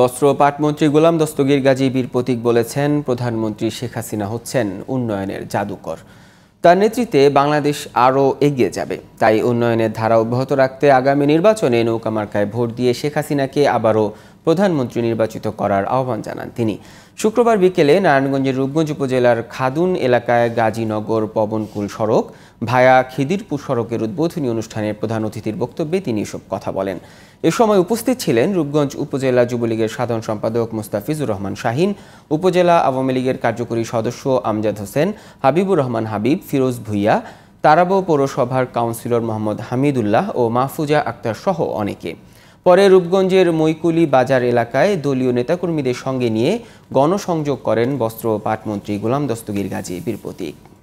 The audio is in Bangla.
বস্ত্র পাটমন্ত্রী গোলাম দস্তগীর গাজী বীর প্রতীক বলেছেন প্রধানমন্ত্রী শেখ হাসিনা হচ্ছেন উন্নয়নের জাদুকর তার নেতৃত্বে বাংলাদেশ আরও এগিয়ে যাবে তাই উন্নয়নের ধারা অব্যাহত রাখতে আগামী নির্বাচনে নৌকা ভোট দিয়ে শেখ হাসিনাকে আবারও প্রধানমন্ত্রী নির্বাচিত করার আহ্বান জানান তিনি শুক্রবার বিকেলে নারায়ণগঞ্জের রূপগঞ্জ উপজেলার খাদুন এলাকায় গাজীনগর পবনকুল সড়ক ভায়া খিদিরপুর সড়কের উদ্বোধনী অনুষ্ঠানে প্রধান অতিথির বক্তব্যে তিনি এসব কথা বলেন এ সময় উপস্থিত ছিলেন রূপগঞ্জ উপজেলা যুবলীগের সাধারণ সম্পাদক মুস্তাফিজুর রহমান শাহিন উপজেলা আওয়ামী লীগের কার্যকরী সদস্য আমজাদ হোসেন হাবিবুর রহমান হাবিব ফিরোজ ভুইয়া তারাবো পৌরসভার কাউন্সিলর মোহাম্মদ হামিদুল্লাহ ও মাহফুজা আক্তার সহ অনেকে পরে রূপগঞ্জের মৈকুলি বাজার এলাকায় দলীয় নেতাকর্মীদের সঙ্গে নিয়ে গণসংযোগ করেন বস্ত্র পাটমন্ত্রী গোলাম দস্তগীর গাজী বীরপ্রতীক